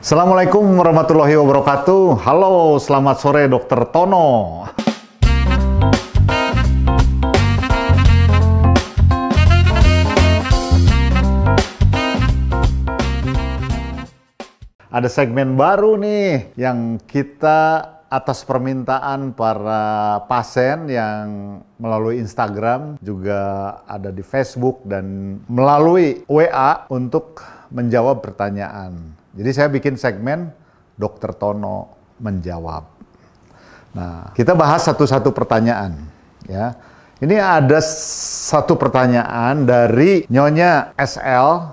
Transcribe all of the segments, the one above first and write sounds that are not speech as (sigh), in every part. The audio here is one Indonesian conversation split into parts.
Assalamualaikum warahmatullahi wabarakatuh. Halo, selamat sore Dokter Tono. Ada segmen baru nih yang kita atas permintaan para pasien yang melalui Instagram juga ada di Facebook dan melalui WA untuk menjawab pertanyaan. Jadi saya bikin segmen Dokter Tono menjawab. Nah, kita bahas satu-satu pertanyaan ya. Ini ada satu pertanyaan dari Nyonya SL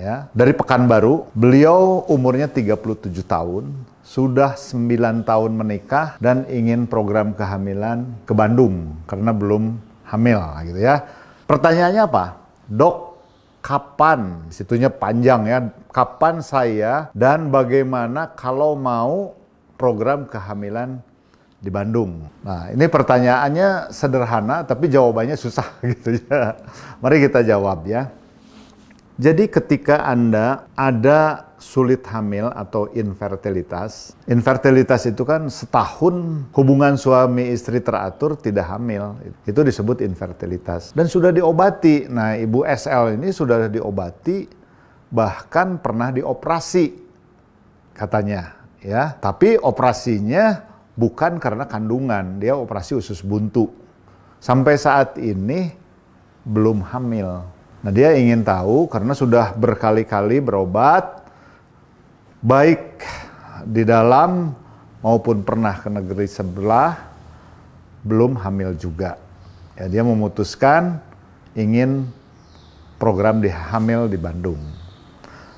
ya, dari Pekanbaru. Beliau umurnya 37 tahun, sudah 9 tahun menikah dan ingin program kehamilan ke Bandung karena belum hamil gitu ya. Pertanyaannya apa? Dok, kapan, situnya panjang ya, kapan saya dan bagaimana kalau mau program kehamilan di Bandung. Nah, ini pertanyaannya sederhana tapi jawabannya susah (laughs) gitu ya. Mari kita jawab ya. Jadi ketika Anda ada sulit hamil atau infertilitas. Infertilitas itu kan setahun hubungan suami istri teratur tidak hamil. Itu disebut infertilitas. Dan sudah diobati. Nah, Ibu SL ini sudah diobati bahkan pernah dioperasi katanya ya. Tapi operasinya bukan karena kandungan, dia operasi usus buntu. Sampai saat ini belum hamil. Nah, dia ingin tahu karena sudah berkali-kali berobat baik di dalam maupun pernah ke negeri sebelah belum hamil juga. Ya, dia memutuskan ingin program di hamil di Bandung.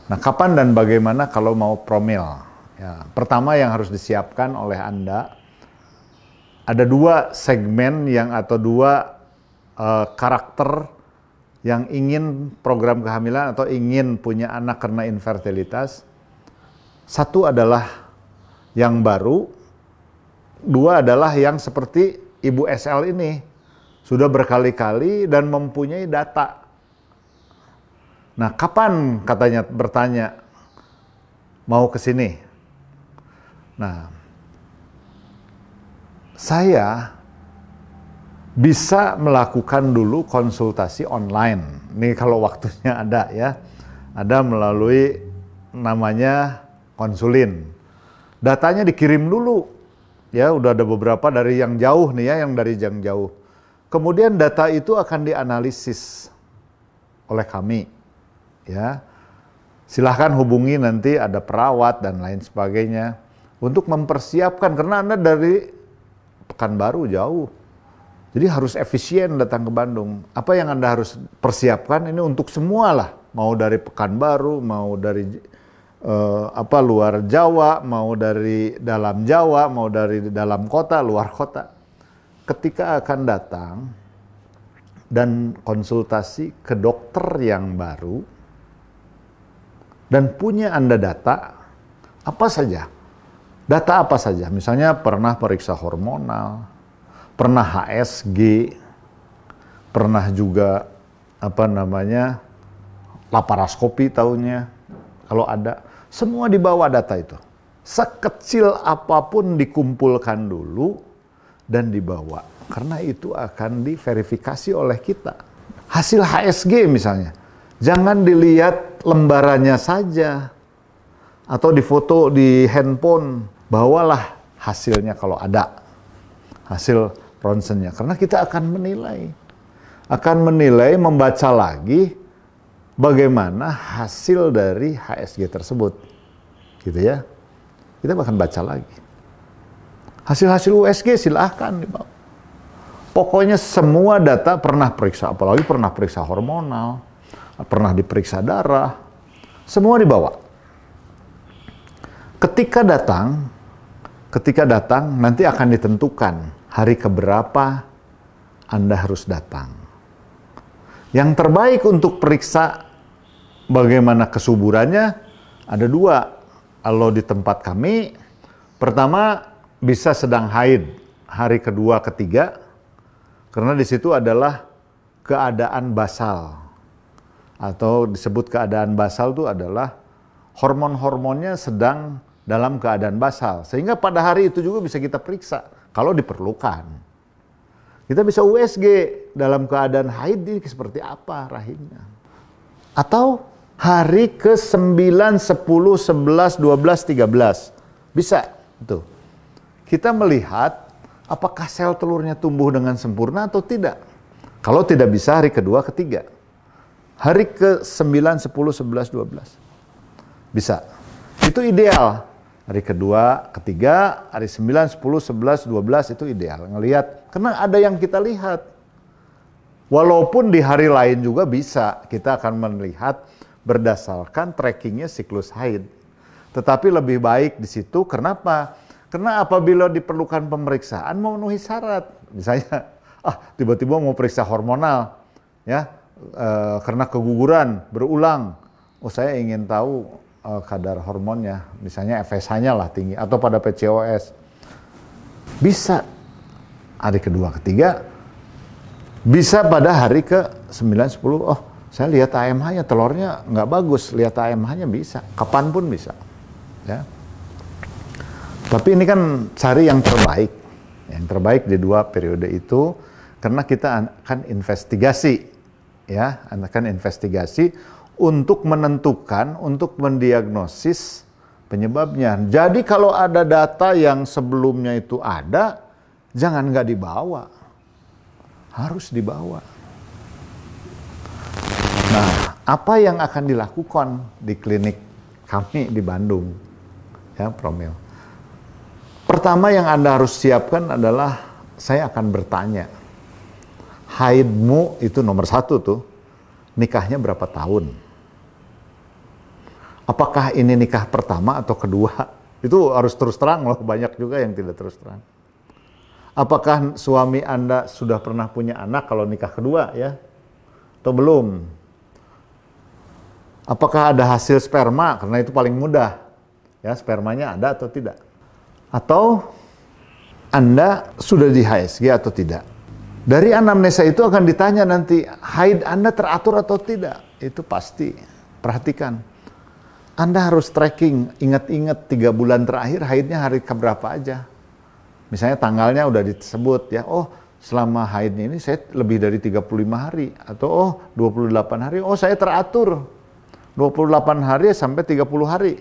Nah, kapan dan bagaimana kalau mau promil? Ya, pertama yang harus disiapkan oleh Anda ada dua segmen yang atau dua uh, karakter yang ingin program kehamilan atau ingin punya anak karena infertilitas satu adalah yang baru, dua adalah yang seperti Ibu SL ini. Sudah berkali-kali dan mempunyai data. Nah, kapan katanya bertanya mau ke sini? Nah, saya bisa melakukan dulu konsultasi online. Ini kalau waktunya ada ya. Ada melalui namanya konsulin. Datanya dikirim dulu. Ya, udah ada beberapa dari yang jauh nih ya, yang dari yang jauh. Kemudian data itu akan dianalisis oleh kami. Ya. Silahkan hubungi nanti ada perawat dan lain sebagainya untuk mempersiapkan karena Anda dari Pekanbaru jauh. Jadi harus efisien datang ke Bandung. Apa yang Anda harus persiapkan ini untuk semua lah. Mau dari Pekanbaru, mau dari eh, apa luar Jawa, mau dari dalam Jawa, mau dari dalam kota, luar kota. Ketika akan datang dan konsultasi ke dokter yang baru dan punya Anda data apa saja? Data apa saja? Misalnya pernah periksa hormonal, pernah HSG, pernah juga apa namanya laparaskopi tahunya kalau ada semua dibawa data itu. Sekecil apapun dikumpulkan dulu dan dibawa. Karena itu akan diverifikasi oleh kita. Hasil HSG misalnya. Jangan dilihat lembarannya saja. Atau difoto di handphone. Bawalah hasilnya kalau ada. Hasil ronsennya. Karena kita akan menilai. Akan menilai, membaca lagi, bagaimana hasil dari HSG tersebut. Gitu ya. Kita bahkan baca lagi. Hasil-hasil USG silahkan dibawa. Pokoknya semua data pernah periksa, apalagi pernah periksa hormonal, pernah diperiksa darah, semua dibawa. Ketika datang, ketika datang nanti akan ditentukan hari keberapa Anda harus datang. Yang terbaik untuk periksa Bagaimana kesuburannya? Ada dua. Kalau di tempat kami, pertama bisa sedang haid hari kedua ketiga, karena di situ adalah keadaan basal atau disebut keadaan basal itu adalah hormon-hormonnya sedang dalam keadaan basal. Sehingga pada hari itu juga bisa kita periksa kalau diperlukan. Kita bisa USG dalam keadaan haid ini seperti apa rahimnya. Atau hari ke-9, 10, 11, 12, 13. Bisa tuh. Kita melihat apakah sel telurnya tumbuh dengan sempurna atau tidak. Kalau tidak bisa hari kedua, ketiga. Hari ke-9, 10, 11, 12. Bisa. Itu ideal. Hari kedua, ketiga, hari 9, 10, 11, 12 itu ideal. Ngelihat, karena ada yang kita lihat. Walaupun di hari lain juga bisa, kita akan melihat berdasarkan trackingnya siklus haid. Tetapi lebih baik di situ, kenapa? Karena apabila diperlukan pemeriksaan memenuhi syarat, misalnya (laughs) ah tiba-tiba mau periksa hormonal, ya e, karena keguguran berulang, oh saya ingin tahu e, kadar hormonnya, misalnya FSH-nya lah tinggi atau pada PCOS, bisa hari kedua ketiga, bisa pada hari ke 9, 10, oh saya lihat AMH-nya telurnya nggak bagus, lihat AMH-nya bisa, pun bisa. Ya. Tapi ini kan cari yang terbaik, yang terbaik di dua periode itu, karena kita akan investigasi, ya, akan investigasi untuk menentukan, untuk mendiagnosis penyebabnya. Jadi kalau ada data yang sebelumnya itu ada, jangan nggak dibawa, harus dibawa apa yang akan dilakukan di klinik kami di Bandung ya promil. Pertama yang Anda harus siapkan adalah saya akan bertanya. Haidmu itu nomor satu tuh. Nikahnya berapa tahun? Apakah ini nikah pertama atau kedua? (laughs) Itu harus terus terang loh, banyak juga yang tidak terus terang. Apakah suami Anda sudah pernah punya anak kalau nikah kedua ya? Atau belum? Apakah ada hasil sperma? Karena itu paling mudah. Ya, spermanya ada atau tidak. Atau Anda sudah di HSG atau tidak. Dari anamnesa itu akan ditanya nanti, haid Anda teratur atau tidak? Itu pasti. Perhatikan. Anda harus tracking, ingat-ingat tiga bulan terakhir haidnya hari keberapa aja. Misalnya tanggalnya udah disebut ya, oh selama haidnya ini saya lebih dari 35 hari, atau oh 28 hari, oh saya teratur, 28 hari sampai 30 hari.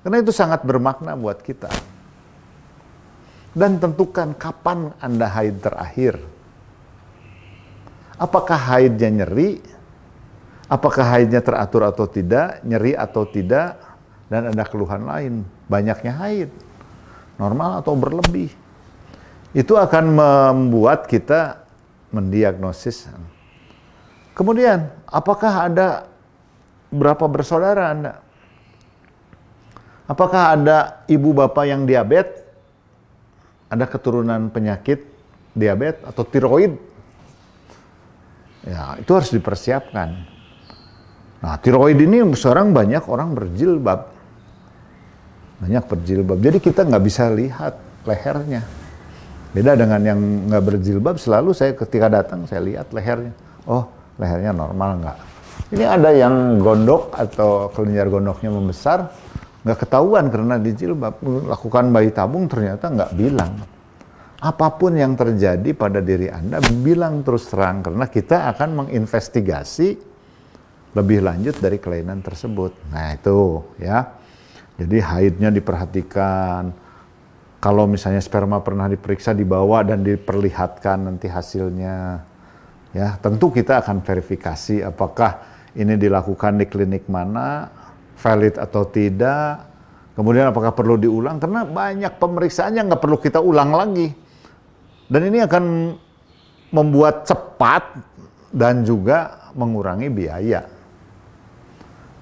Karena itu sangat bermakna buat kita. Dan tentukan kapan Anda haid terakhir. Apakah haidnya nyeri? Apakah haidnya teratur atau tidak? Nyeri atau tidak? Dan ada keluhan lain. Banyaknya haid. Normal atau berlebih. Itu akan membuat kita mendiagnosis. Kemudian, apakah ada Berapa bersaudara Anda? Apakah ada ibu bapak yang diabetes? Ada keturunan penyakit diabetes atau tiroid? Ya, itu harus dipersiapkan. Nah, tiroid ini seorang banyak orang berjilbab. Banyak berjilbab. Jadi kita nggak bisa lihat lehernya. Beda dengan yang nggak berjilbab, selalu saya ketika datang saya lihat lehernya. Oh, lehernya normal nggak? Ini ada yang gondok atau kelenjar gondoknya membesar, nggak ketahuan karena di Lakukan bayi tabung ternyata nggak bilang. Apapun yang terjadi pada diri Anda, bilang terus terang karena kita akan menginvestigasi lebih lanjut dari kelainan tersebut. Nah itu ya. Jadi haidnya diperhatikan. Kalau misalnya sperma pernah diperiksa dibawa dan diperlihatkan nanti hasilnya Ya, tentu kita akan verifikasi apakah ini dilakukan di klinik mana, valid atau tidak, kemudian apakah perlu diulang, karena banyak pemeriksaannya nggak perlu kita ulang lagi. Dan ini akan membuat cepat dan juga mengurangi biaya.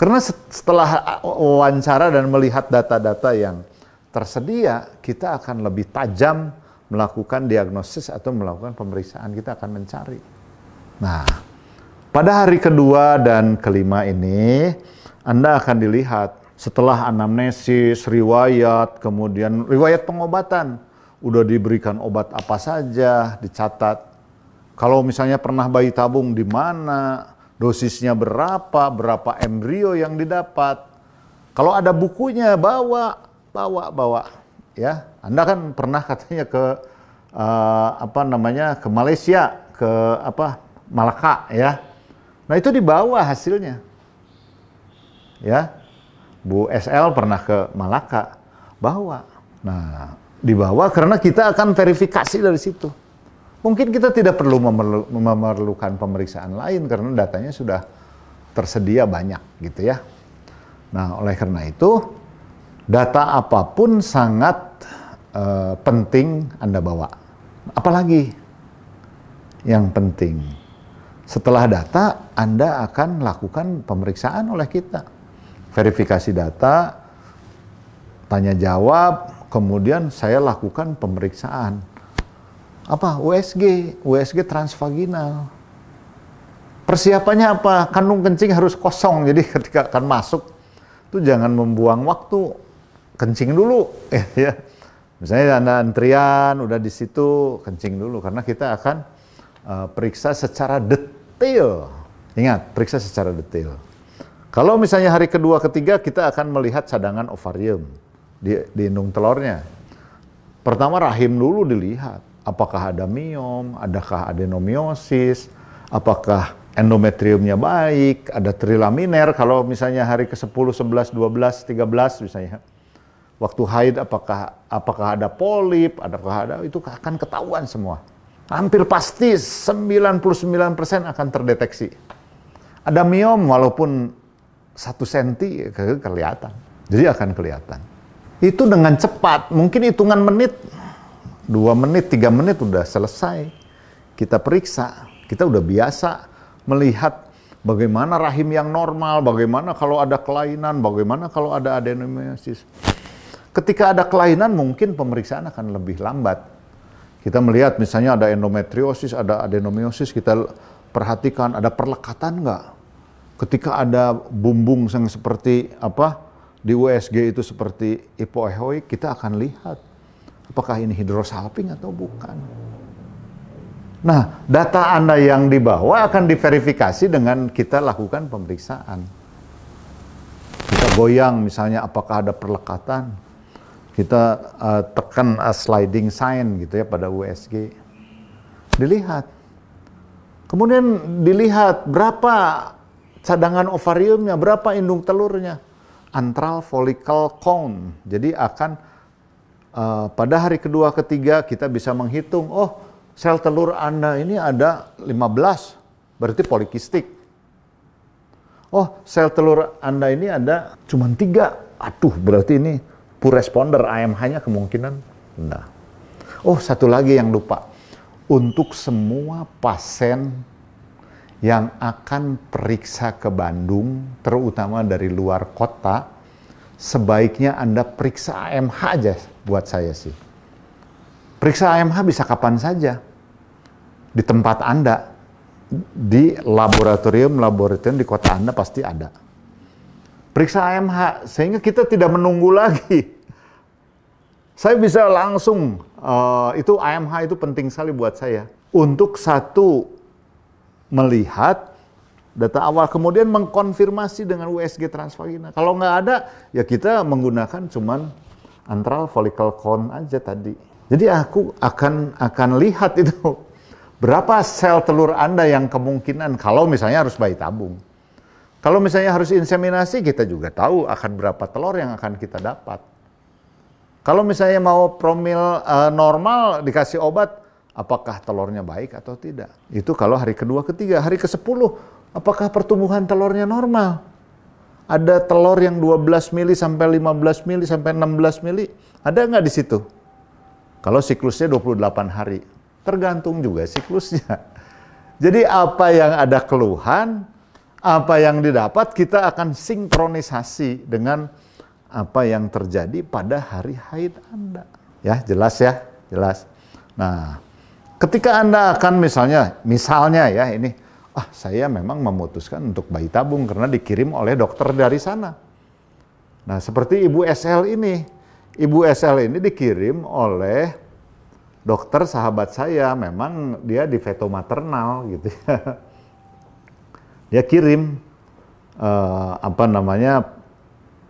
Karena setelah uh, wawancara dan melihat data-data yang tersedia, kita akan lebih tajam melakukan diagnosis atau melakukan pemeriksaan, kita akan mencari. Nah, pada hari kedua dan kelima ini, Anda akan dilihat setelah anamnesis, riwayat, kemudian riwayat pengobatan. Udah diberikan obat apa saja, dicatat. Kalau misalnya pernah bayi tabung di mana, dosisnya berapa, berapa embrio yang didapat. Kalau ada bukunya bawa, bawa, bawa. Ya, Anda kan pernah katanya ke uh, apa namanya ke Malaysia, ke apa Malaka ya. Nah itu dibawa hasilnya. Ya. Bu SL pernah ke Malaka, bawa. Nah, dibawa karena kita akan verifikasi dari situ. Mungkin kita tidak perlu memerlukan pemeriksaan lain karena datanya sudah tersedia banyak gitu ya. Nah, oleh karena itu data apapun sangat uh, penting Anda bawa. Apalagi yang penting setelah data, Anda akan lakukan pemeriksaan oleh kita. Verifikasi data, tanya jawab, kemudian saya lakukan pemeriksaan. Apa? USG, USG transvaginal. Persiapannya apa? Kandung kencing harus kosong, jadi (laughs) ketika akan masuk, itu jangan membuang waktu. Kencing dulu, (laughs) ya, ya. Misalnya Anda antrian, udah di situ, kencing dulu. Karena kita akan uh, periksa secara detail detail. Ingat, periksa secara detail. Kalau misalnya hari kedua ketiga kita akan melihat cadangan ovarium di, di indung telurnya. Pertama rahim dulu dilihat, apakah ada miom, adakah adenomiosis, apakah endometriumnya baik, ada trilaminer kalau misalnya hari ke-10, 11, 12, 13 misalnya. Waktu haid apakah apakah ada polip, adakah ada itu akan ketahuan semua hampir pasti 99% akan terdeteksi. Ada miom walaupun satu senti kelihatan. Jadi akan kelihatan. Itu dengan cepat, mungkin hitungan menit, dua menit, tiga menit udah selesai. Kita periksa, kita udah biasa melihat bagaimana rahim yang normal, bagaimana kalau ada kelainan, bagaimana kalau ada adenomiosis. Ketika ada kelainan mungkin pemeriksaan akan lebih lambat. Kita melihat misalnya ada endometriosis, ada adenomiosis, kita perhatikan ada perlekatan nggak? Ketika ada bumbung yang seperti apa di USG itu seperti hipoehoik, kita akan lihat apakah ini hidrosalping atau bukan. Nah, data Anda yang dibawa akan diverifikasi dengan kita lakukan pemeriksaan. Kita goyang misalnya apakah ada perlekatan, kita uh, tekan a sliding sign gitu ya pada USG dilihat kemudian dilihat berapa cadangan ovariumnya berapa indung telurnya antral follicle count jadi akan uh, pada hari kedua ketiga kita bisa menghitung oh sel telur Anda ini ada 15 berarti polikistik oh sel telur Anda ini ada cuma tiga aduh berarti ini pull responder AMH-nya kemungkinan rendah. Oh, satu lagi yang lupa. Untuk semua pasien yang akan periksa ke Bandung, terutama dari luar kota, sebaiknya Anda periksa AMH aja buat saya sih. Periksa AMH bisa kapan saja. Di tempat Anda, di laboratorium-laboratorium di kota Anda pasti ada periksa AMH sehingga kita tidak menunggu lagi. Saya bisa langsung uh, itu AMH itu penting sekali buat saya untuk satu melihat data awal kemudian mengkonfirmasi dengan USG transvagina. Kalau nggak ada ya kita menggunakan cuman antral follicle count aja tadi. Jadi aku akan akan lihat itu berapa sel telur Anda yang kemungkinan kalau misalnya harus bayi tabung. Kalau misalnya harus inseminasi, kita juga tahu akan berapa telur yang akan kita dapat. Kalau misalnya mau promil uh, normal dikasih obat, apakah telurnya baik atau tidak? Itu kalau hari kedua, ketiga, hari ke sepuluh, apakah pertumbuhan telurnya normal? Ada telur yang 12 mili sampai 15 mili sampai 16 mili, ada nggak di situ? Kalau siklusnya 28 hari, tergantung juga siklusnya. (laughs) Jadi apa yang ada keluhan, apa yang didapat kita akan sinkronisasi dengan apa yang terjadi pada hari haid Anda. Ya, jelas ya, jelas. Nah, ketika Anda akan misalnya, misalnya ya ini, ah saya memang memutuskan untuk bayi tabung karena dikirim oleh dokter dari sana. Nah, seperti Ibu SL ini, Ibu SL ini dikirim oleh dokter sahabat saya, memang dia di veto maternal gitu ya (laughs) dia kirim uh, apa namanya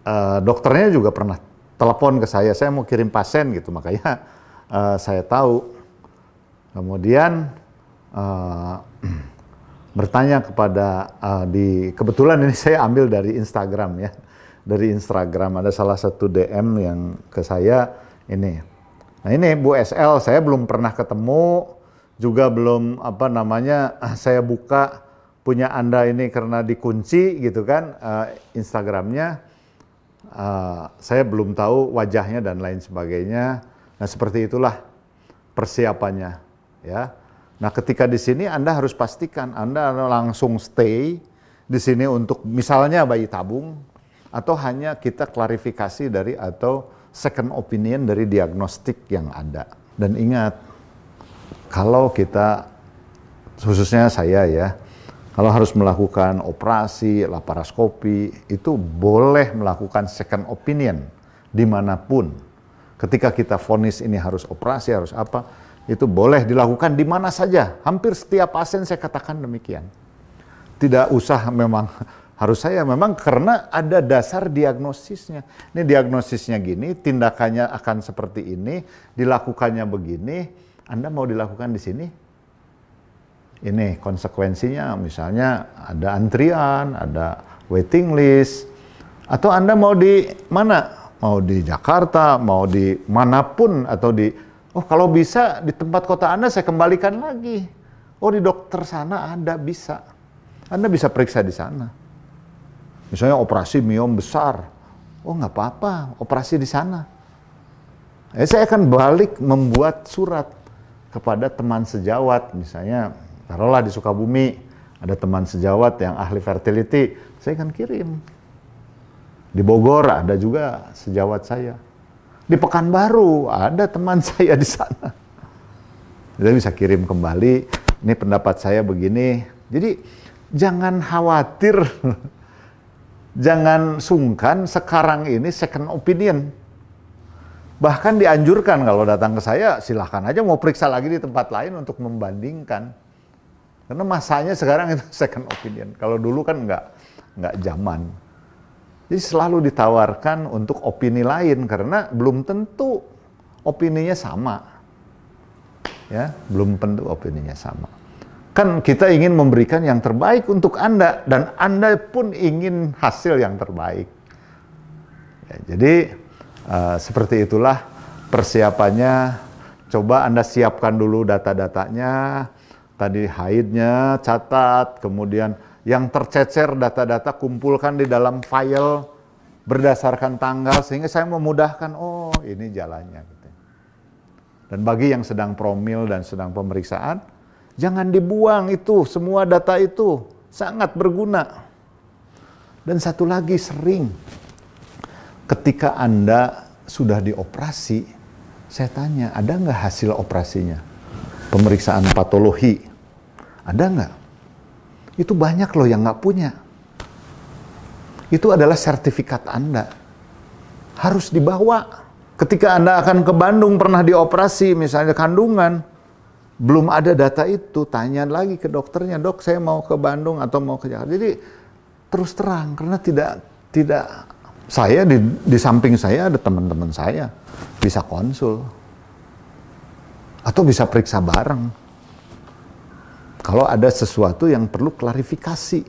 uh, dokternya juga pernah telepon ke saya saya mau kirim pasien gitu makanya uh, saya tahu kemudian uh, (clears throat) bertanya kepada uh, di kebetulan ini (laughs) saya ambil dari Instagram ya dari Instagram ada salah satu DM yang ke saya ini nah ini Bu SL saya belum pernah ketemu juga belum apa namanya (clears throat) saya buka punya Anda ini karena dikunci gitu kan uh, Instagramnya uh, saya belum tahu wajahnya dan lain sebagainya nah seperti itulah persiapannya ya nah ketika di sini Anda harus pastikan Anda langsung stay di sini untuk misalnya bayi tabung atau hanya kita klarifikasi dari atau second opinion dari diagnostik yang ada dan ingat kalau kita khususnya saya ya kalau harus melakukan operasi, laparoskopi, itu boleh melakukan second opinion dimanapun. Ketika kita vonis ini harus operasi, harus apa, itu boleh dilakukan di mana saja. Hampir setiap pasien saya katakan demikian. Tidak usah memang harus saya memang karena ada dasar diagnosisnya. Ini diagnosisnya gini, tindakannya akan seperti ini, dilakukannya begini. Anda mau dilakukan di sini, ini konsekuensinya misalnya ada antrian, ada waiting list, atau Anda mau di mana? Mau di Jakarta, mau di manapun, atau di, oh kalau bisa di tempat kota Anda saya kembalikan lagi. Oh di dokter sana anda bisa. Anda bisa periksa di sana. Misalnya operasi miom besar, oh nggak apa-apa, operasi di sana. Eh, saya akan balik membuat surat kepada teman sejawat, misalnya taruhlah di Sukabumi ada teman sejawat yang ahli fertility, saya akan kirim. Di Bogor ada juga sejawat saya. Di Pekanbaru ada teman (laughs) saya di sana. jadi bisa kirim kembali, ini pendapat saya begini. Jadi jangan khawatir, (laughs) jangan sungkan sekarang ini second opinion. Bahkan dianjurkan kalau datang ke saya, silahkan aja mau periksa lagi di tempat lain untuk membandingkan. Karena masanya sekarang itu (laughs) second opinion. Kalau dulu kan nggak nggak zaman. Jadi selalu ditawarkan untuk opini lain karena belum tentu opininya sama. Ya, belum tentu opininya sama. Kan kita ingin memberikan yang terbaik untuk Anda dan Anda pun ingin hasil yang terbaik. Ya, jadi uh, seperti itulah persiapannya. Coba Anda siapkan dulu data-datanya, tadi haidnya catat, kemudian yang tercecer data-data kumpulkan di dalam file berdasarkan tanggal sehingga saya memudahkan oh ini jalannya gitu. Dan bagi yang sedang promil dan sedang pemeriksaan jangan dibuang itu semua data itu sangat berguna. Dan satu lagi sering ketika Anda sudah dioperasi saya tanya ada nggak hasil operasinya? Pemeriksaan patologi ada nggak? Itu banyak loh yang nggak punya. Itu adalah sertifikat Anda. Harus dibawa. Ketika Anda akan ke Bandung pernah dioperasi, misalnya kandungan, belum ada data itu, tanya lagi ke dokternya, dok saya mau ke Bandung atau mau ke Jakarta. Jadi terus terang, karena tidak tidak saya di, di samping saya ada teman-teman saya bisa konsul atau bisa periksa bareng kalau ada sesuatu yang perlu klarifikasi.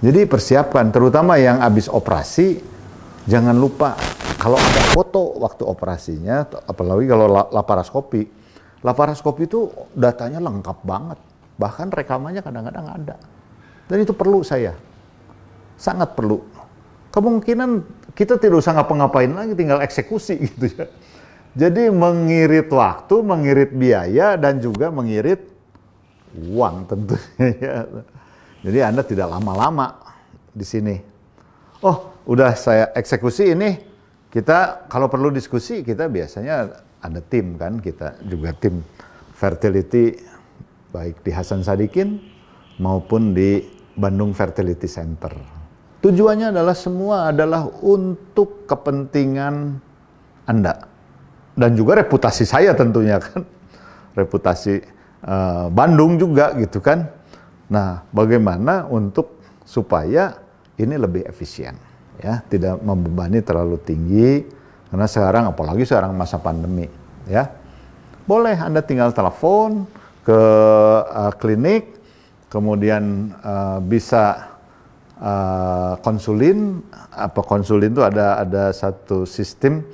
Jadi persiapkan, terutama yang habis operasi, jangan lupa kalau ada foto waktu operasinya, apalagi kalau laparaskopi, laparaskopi itu datanya lengkap banget, bahkan rekamannya kadang-kadang ada. Dan itu perlu saya, sangat perlu. Kemungkinan kita tidak usah ngapa-ngapain lagi, tinggal eksekusi gitu ya. Jadi mengirit waktu, mengirit biaya, dan juga mengirit uang tentunya (laughs) ya. Jadi Anda tidak lama-lama di sini. Oh, udah saya eksekusi ini, kita kalau perlu diskusi kita biasanya ada tim kan, kita juga tim fertility baik di Hasan Sadikin maupun di Bandung Fertility Center. Tujuannya adalah semua adalah untuk kepentingan Anda dan juga reputasi saya tentunya kan. Reputasi Eh, Bandung juga gitu kan. Nah, bagaimana untuk supaya ini lebih efisien ya, tidak membebani terlalu tinggi karena sekarang apalagi sekarang masa pandemi ya. Boleh Anda tinggal telepon ke uh, klinik kemudian uh, bisa uh, konsulin apa konsulin itu ada ada satu sistem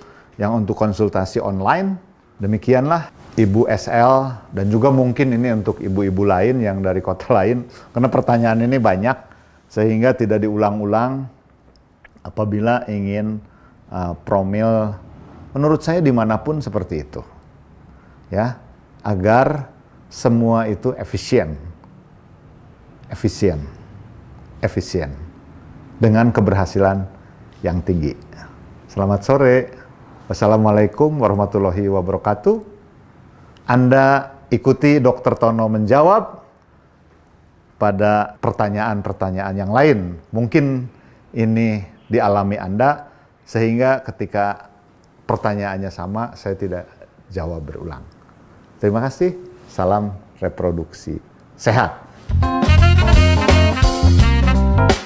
yang untuk konsultasi online demikianlah Ibu SL dan juga mungkin ini untuk ibu-ibu lain yang dari kota lain karena pertanyaan ini banyak sehingga tidak diulang-ulang apabila ingin uh, promil menurut saya dimanapun seperti itu ya agar semua itu efisien efisien efisien dengan keberhasilan yang tinggi selamat sore wassalamualaikum warahmatullahi wabarakatuh anda ikuti Dr. Tono menjawab pada pertanyaan-pertanyaan yang lain. Mungkin ini dialami Anda sehingga ketika pertanyaannya sama saya tidak jawab berulang. Terima kasih. Salam reproduksi sehat.